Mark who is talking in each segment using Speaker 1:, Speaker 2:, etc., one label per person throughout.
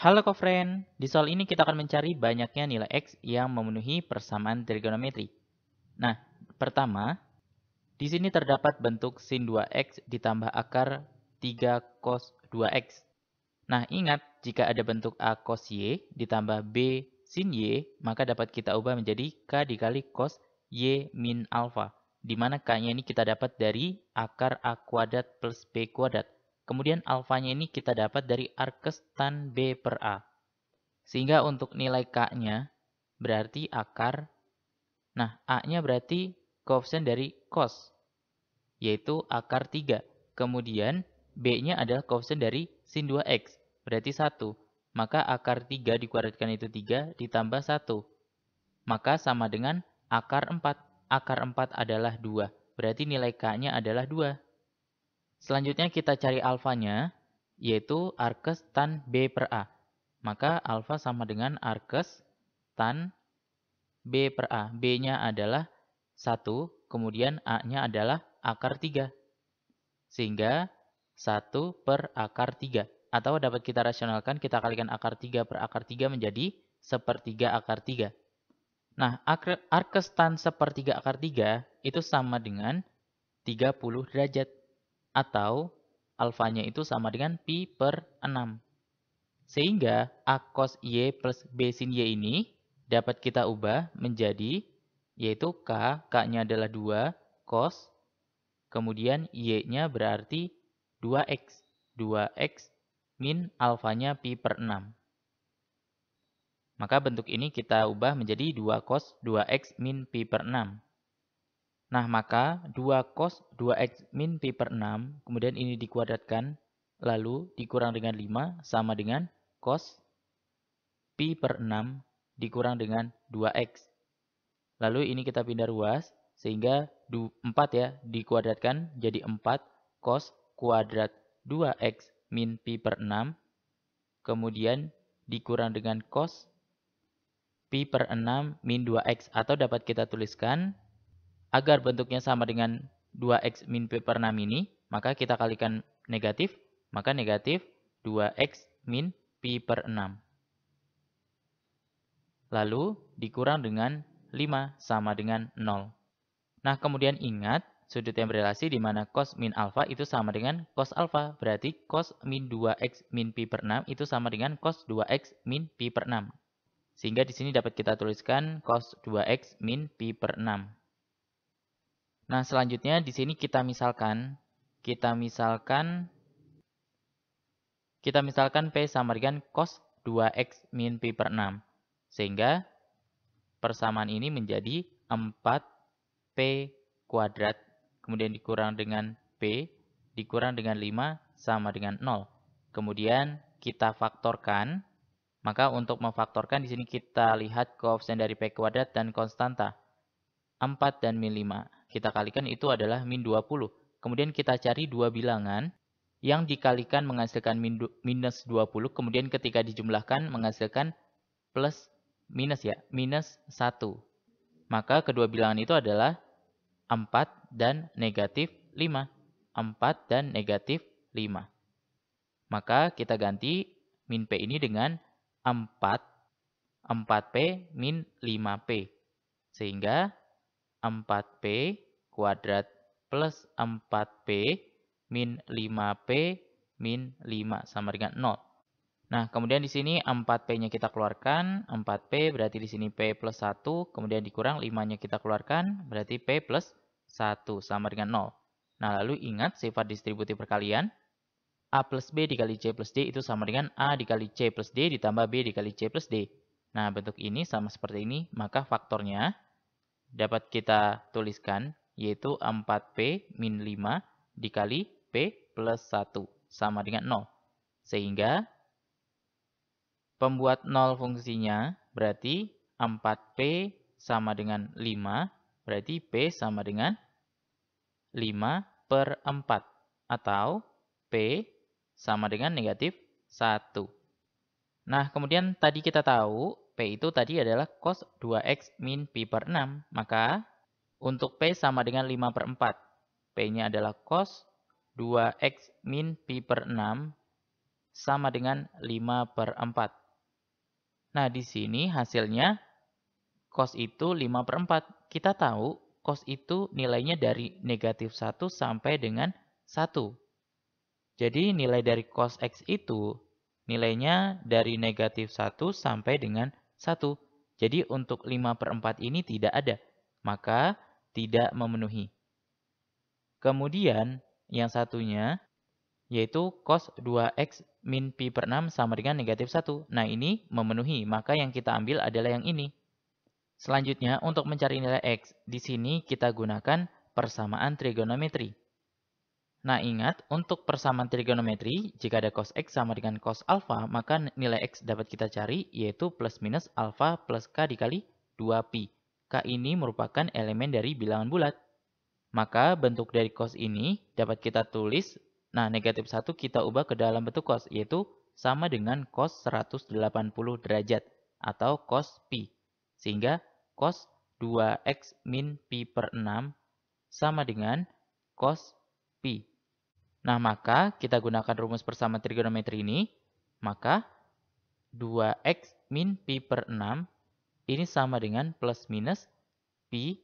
Speaker 1: Halo kofren, di soal ini kita akan mencari banyaknya nilai X yang memenuhi persamaan trigonometri. Nah, pertama, di sini terdapat bentuk sin 2X ditambah akar 3 cos 2X. Nah, ingat, jika ada bentuk A cos Y ditambah B sin Y, maka dapat kita ubah menjadi K dikali cos Y min alpha, di mana K-nya ini kita dapat dari akar A kuadrat plus B kuadrat. Kemudian alfanya ini kita dapat dari arkes tan B per A. Sehingga untuk nilai K-nya berarti akar. Nah, A-nya berarti koefisien dari cos, yaitu akar 3. Kemudian B-nya adalah koefisien dari sin 2x, berarti 1. Maka akar 3 dikuadratkan itu 3 ditambah 1. Maka sama dengan akar 4. Akar 4 adalah 2, berarti nilai K-nya adalah 2. Selanjutnya kita cari alfanya, yaitu arkes tan B per A. Maka alfa sama dengan arkes tan B per A. B-nya adalah 1, kemudian A-nya adalah akar 3. Sehingga 1 per akar 3. Atau dapat kita rasionalkan, kita kalikan akar 3 per akar 3 menjadi sepertiga akar 3. Nah, arkes tan sepertiga akar 3 itu sama dengan 30 derajat atau alfanya itu sama dengan pi per 6. Sehingga A cos Y plus B sin Y ini dapat kita ubah menjadi yaitu K, K-nya adalah 2 cos, kemudian Y-nya berarti 2X, 2X min alfanya pi per 6. Maka bentuk ini kita ubah menjadi 2 cos 2x min pi per 6. Nah, maka 2 cos 2x min pi per 6, kemudian ini dikuadratkan, lalu dikurang dengan 5 sama dengan cos pi per 6 dikurang dengan 2x. Lalu ini kita pindah ruas, sehingga 4 ya, dikuadratkan jadi 4 cos kuadrat 2x min pi per 6, kemudian dikurang dengan cos pi per 6 min 2x, atau dapat kita tuliskan agar bentuknya sama dengan 2x min p per 6 ini, maka kita kalikan negatif, maka negatif 2x min p per 6. Lalu dikurang dengan 5 sama dengan 0. Nah, kemudian ingat sudut yang berrelasi di mana cos min alfa itu sama dengan cos alfa. Berarti cos min 2x min pi per 6 itu sama dengan cos 2x min pi per 6. Sehingga di sini dapat kita tuliskan cos 2x min pi per 6. Nah, selanjutnya di sini kita misalkan, kita misalkan, kita misalkan P sama dengan cos 2x min P per 6. Sehingga persamaan ini menjadi 4P kuadrat, kemudian dikurang dengan P, dikurang dengan 5 sama dengan 0. Kemudian kita faktorkan, maka untuk memfaktorkan di sini kita lihat koefisien dari P kuadrat dan konstanta, 4 dan min 5 kita kalikan itu adalah min 20. Kemudian kita cari dua bilangan yang dikalikan menghasilkan min, minus 20, kemudian ketika dijumlahkan menghasilkan plus minus ya, minus 1. Maka kedua bilangan itu adalah 4 dan negatif 5. 4 dan negatif 5. Maka kita ganti min P ini dengan 4, 4P min 5P. Sehingga 4P kuadrat plus 4P min 5P min 5 sama dengan 0. Nah, kemudian di sini 4P-nya kita keluarkan, 4P berarti di sini P plus 1, kemudian dikurang 5-nya kita keluarkan, berarti P plus 1 sama dengan 0. Nah, lalu ingat sifat distributif perkalian, A plus B dikali C plus D itu sama dengan A dikali C plus D ditambah B dikali C plus D. Nah, bentuk ini sama seperti ini, maka faktornya dapat kita tuliskan yaitu 4P min 5 dikali P plus 1 sama dengan 0. Sehingga pembuat 0 fungsinya berarti 4P sama dengan 5 berarti P sama dengan 5 per 4 atau P sama dengan negatif 1. Nah, kemudian tadi kita tahu itu tadi adalah cos 2x min pi per 6. Maka untuk P sama dengan 5 per 4. P-nya adalah cos 2x min pi per 6 sama dengan 5 per 4. Nah, di sini hasilnya cos itu 5 per 4. Kita tahu cos itu nilainya dari negatif 1 sampai dengan 1. Jadi nilai dari cos x itu nilainya dari negatif 1 sampai dengan 1. Jadi untuk 5 per 4 ini tidak ada, maka tidak memenuhi. Kemudian yang satunya yaitu cos 2x min pi per 6 sama dengan negatif 1. Nah ini memenuhi, maka yang kita ambil adalah yang ini. Selanjutnya untuk mencari nilai x, di sini kita gunakan persamaan trigonometri. Nah ingat, untuk persamaan trigonometri, jika ada cos x sama dengan cos alfa, maka nilai x dapat kita cari, yaitu plus minus alfa plus k dikali 2pi. K ini merupakan elemen dari bilangan bulat. Maka bentuk dari cos ini dapat kita tulis, nah negatif 1 kita ubah ke dalam bentuk cos, yaitu sama dengan cos 180 derajat atau cos pi. Sehingga cos 2x min pi per 6 sama dengan cos pi. Nah, maka kita gunakan rumus persamaan trigonometri ini. Maka 2x min pi per 6 ini sama dengan plus minus pi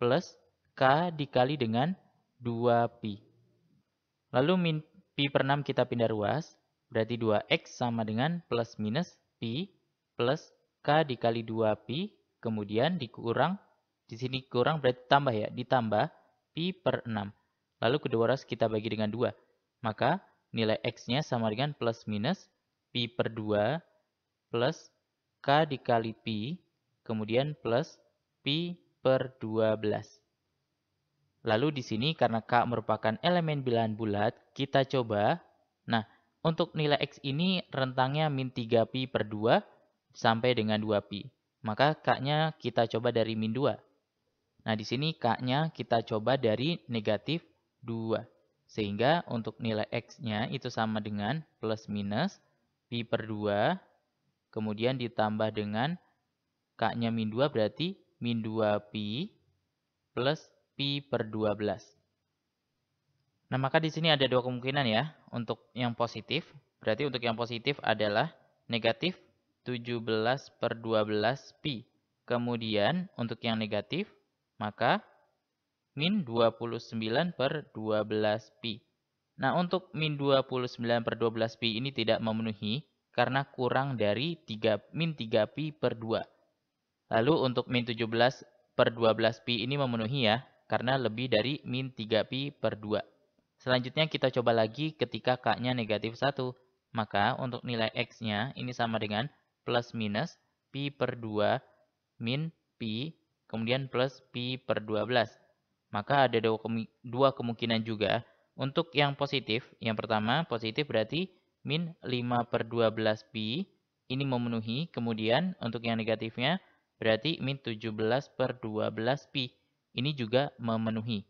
Speaker 1: plus k dikali dengan 2pi. Lalu min pi per 6 kita pindah ruas, berarti 2x sama dengan plus minus pi plus k dikali 2pi, kemudian dikurang, di sini kurang berarti tambah ya, ditambah pi per 6. Lalu kedua ras kita bagi dengan 2. Maka nilai X-nya sama dengan plus minus Pi per 2 plus K dikali Pi, kemudian plus Pi per 12. Lalu di sini karena K merupakan elemen bilangan bulat, kita coba. Nah, untuk nilai X ini rentangnya min 3pi per 2 sampai dengan 2pi. Maka K-nya kita coba dari min 2. Nah, di sini K-nya kita coba dari negatif 2. Sehingga untuk nilai X-nya itu sama dengan plus minus pi per 2, kemudian ditambah dengan K-nya min 2 berarti min 2 pi plus pi per 12. Nah, maka di sini ada dua kemungkinan ya. Untuk yang positif, berarti untuk yang positif adalah negatif 17 per 12 pi. Kemudian untuk yang negatif, maka min 29 per 12pi. Nah, untuk min 29 per 12pi ini tidak memenuhi karena kurang dari 3, min 3pi per 2. Lalu untuk min 17 per 12pi ini memenuhi ya, karena lebih dari min 3pi per 2. Selanjutnya kita coba lagi ketika k-nya negatif 1. Maka untuk nilai x-nya ini sama dengan plus minus pi per 2 min pi, kemudian plus pi per 12 maka ada dua kemungkinan juga. Untuk yang positif, yang pertama positif berarti min 5 per 12B ini memenuhi. Kemudian untuk yang negatifnya berarti min 17 per 12P ini juga memenuhi.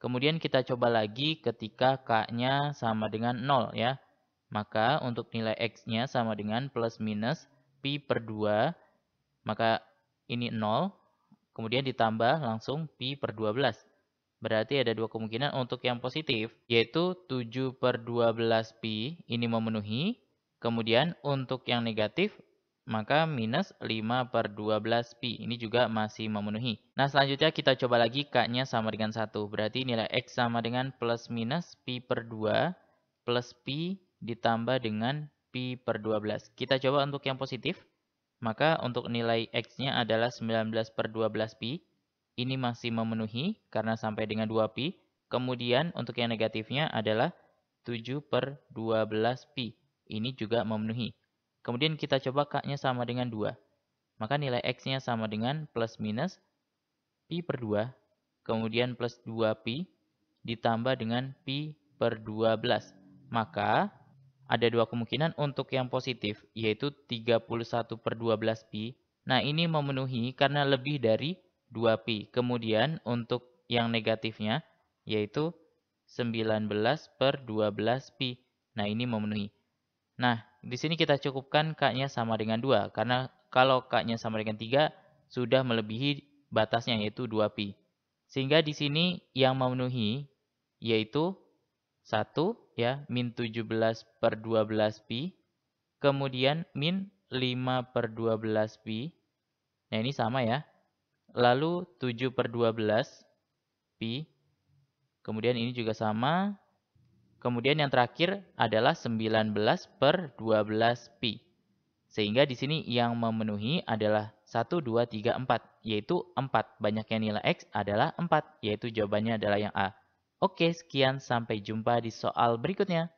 Speaker 1: Kemudian kita coba lagi ketika K-nya sama dengan 0 ya. Maka untuk nilai X-nya sama dengan plus minus P per 2. Maka ini 0 kemudian ditambah langsung pi per 12. Berarti ada dua kemungkinan untuk yang positif, yaitu 7 per 12 pi ini memenuhi, kemudian untuk yang negatif maka minus 5 per 12 pi. Ini juga masih memenuhi. Nah, selanjutnya kita coba lagi K-nya sama dengan 1. Berarti nilai X sama dengan plus minus pi per 2 plus pi ditambah dengan pi per 12. Kita coba untuk yang positif. Maka untuk nilai X-nya adalah 19 per 12Pi. Ini masih memenuhi karena sampai dengan 2Pi. Kemudian untuk yang negatifnya adalah 7 per 12Pi. Ini juga memenuhi. Kemudian kita coba K-nya sama dengan 2. Maka nilai X-nya sama dengan plus minus Pi per 2. Kemudian plus 2Pi ditambah dengan Pi per 12. Maka ada dua kemungkinan untuk yang positif, yaitu 31 per 12pi. Nah, ini memenuhi karena lebih dari 2pi. Kemudian untuk yang negatifnya, yaitu 19 per 12pi. Nah, ini memenuhi. Nah, di sini kita cukupkan K-nya sama dengan 2, karena kalau K-nya sama dengan 3, sudah melebihi batasnya, yaitu 2pi. Sehingga di sini yang memenuhi, yaitu 1 ya, min 17 per 12 pi, kemudian min 5 per 12 pi, nah ini sama ya, lalu 7 per 12 pi, kemudian ini juga sama, kemudian yang terakhir adalah 19 per 12 pi. Sehingga di sini yang memenuhi adalah 1, 2, 3, 4, yaitu 4. Banyaknya nilai X adalah 4, yaitu jawabannya adalah yang A. Oke, sekian sampai jumpa di soal berikutnya.